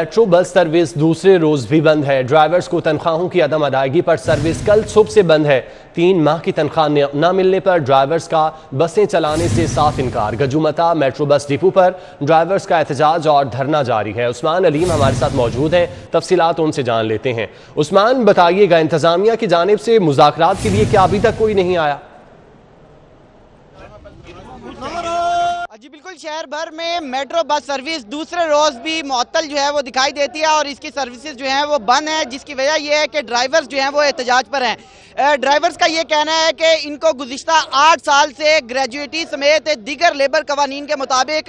metro bus service दूसरे रोज भी बंद है ड्राइवर्स को तनख्वाहों की अदम अदायगी पर सर्विस कल सुबह से बंद है तीन माह की तनख्वाह न मिलने पर ड्राइवर्स का बसें चलाने से साफ इनकार गजुमता मेट्रो बस डिपो पर ड्राइवर्स का एहतजाज और धरना जारी है उस्मान अलीम हमारे साथ मौजूद है तफसीत उनसे जान लेते हैं उस्मान बताइएगा इंतजामिया की जानब से मुजाकर के लिए क्या अभी तक कोई नहीं आया जी बिल्कुल शहर भर में मेट्रो बस सर्विस दूसरे रोज भी मअतल जो है वो दिखाई देती है और इसकी सर्विसेज जो हैं वो बंद है जिसकी वजह ये है कि ड्राइवर्स जो हैं वो एहतजाज पर हैं ड्राइवर्स का ये कहना है कि इनको गुज्त आठ साल से ग्रेजुएटी समेत दीगर लेबर कवानीन के मुताबिक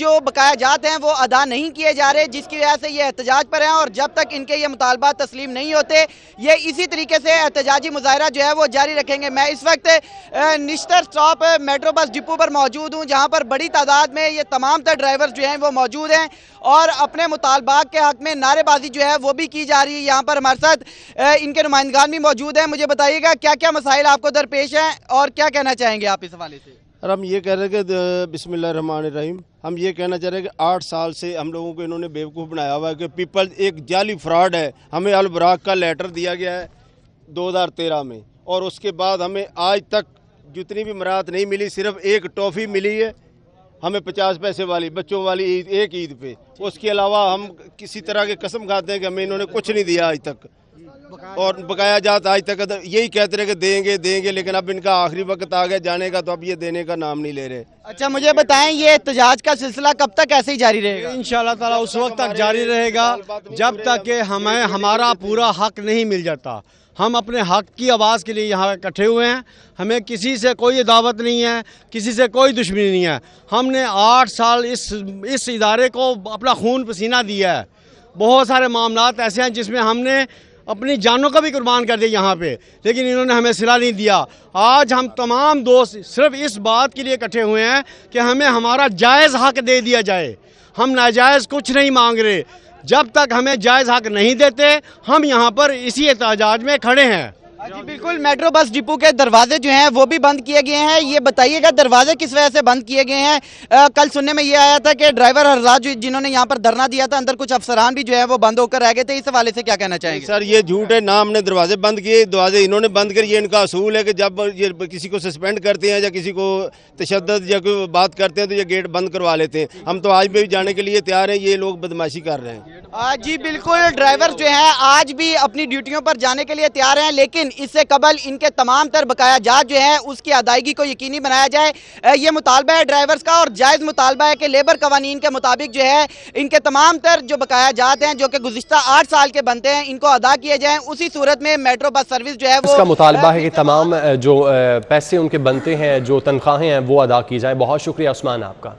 जो बकाया जात हैं वो अदा नहीं किए जा रहे जिसकी वजह से ये एहतजाज पर हैं और जब तक इनके ये मुतालबा तस्लीम नहीं होते ये इसी तरीके से एहतजाजी मुजाहरा जो है वो जारी रखेंगे मैं इस वक्त Nishtar stop metro bus depot पर मौजूद हूँ जहाँ पर बड़ी तादाद में ये तमाम तर ड्राइवर जो हैं वो मौजूद हैं और अपने मुतालबात के हक में नारेबाजी जो है वो भी की जा रही है यहाँ पर हमारे साथ इनके नुमाइंदान भी मौजूद हैं मुझे बताइएगा क्या क्या मसाइल आपको दरपेश हैं और क्या कहना चाहेंगे आप इस हवाले से और हम ये कह रहे हैं कि रहीम हम ये कहना चाह रहे हैं कि आठ साल से हम लोगों को इन्होंने बेवकूफ़ बनाया हुआ है कि पीपल एक जाली फ्रॉड है हमें अलबराग का लेटर दिया गया है 2013 में और उसके बाद हमें आज तक जितनी भी मरात नहीं मिली सिर्फ एक टॉफ़ी मिली है हमें पचास पैसे वाली बच्चों वाली ईद एक ईद पे उसके अलावा हम किसी तरह के कसम खाते हैं कि हमें इन्होंने कुछ नहीं दिया आज तक और बकाया जात आज तक यही कहते रहे कि देंगे देंगे लेकिन अब इनका आखिरी वक्त आ गया जाने का तो अब ये देने का नाम नहीं ले रहे अच्छा मुझे बताएं ये एहतजाज का सिलसिला कब तक ऐसे ही जारी रहेगा इन ताला उस वक्त तक जारी रहेगा जब तक कि हमें हमारा पूरा हक नहीं मिल जाता हम अपने हक की आवाज़ के लिए यहाँ इकट्ठे हुए हैं हमें किसी से कोई दावत नहीं है किसी से कोई दुश्मनी नहीं है हमने आठ साल इस इस इदारे को अपना खून पसीना दिया है बहुत सारे मामला ऐसे हैं जिसमें हमने अपनी जानों का भी कुर्बान कर दिया यहाँ पे लेकिन इन्होंने हमें सिला नहीं दिया आज हम तमाम दोस्त सिर्फ इस बात के लिए इकट्ठे हुए हैं कि हमें हमारा जायज़ हक दे दिया जाए हम नाजायज़ कुछ नहीं मांग रहे जब तक हमें जायज़ हक नहीं देते हम यहाँ पर इसी एहताज में खड़े हैं हाँ जी बिल्कुल मेट्रो बस डिपो के दरवाजे जो हैं वो भी बंद किए गए हैं ये बताइएगा दरवाजे किस वजह से बंद किए गए हैं कल सुनने में ये आया था कि ड्राइवर हरराज जिन्होंने यहाँ पर धरना दिया था अंदर कुछ अफसरान भी जो है वो बंद होकर रह गए थे इस हवाले से क्या कहना चाहिए सर ये झूठ है ना हमने दरवाजे बंद किए दरवाजे इन्होंने बंद कर ये इनका असूल है कि जब ये किसी को सस्पेंड करते हैं या किसी को तशद या कोई बात करते हैं तो ये गेट बंद करवा लेते हैं हम तो आज भी जाने के लिए तैयार हैं ये लोग बदमाशी कर रहे हैं जी बिल्कुल ड्राइवर जो है आज भी अपनी ड्यूटियों पर जाने के लिए तैयार हैं लेकिन इससे कबल इनके तमाम तर बकाया जात जो है उसकी अदायगी को यकीनी बनाया जाए ये मुतालबा है ड्राइवर्स का और जायज़ मुतालबा है कि लेबर कवानीन के मुताबिक जो है इनके तमाम तर जो बकाया जात हैं जो कि गुजशत आठ साल के बनते हैं इनको अदा किए जाएँ उसी सूरत में मेट्रो बस सर्विस जो है वो उसका मुतालबा है कि तमाम जो पैसे उनके बनते हैं जो तनख्वाहें हैं वो अदा की जाए बहुत शुक्रिया उस्मान आपका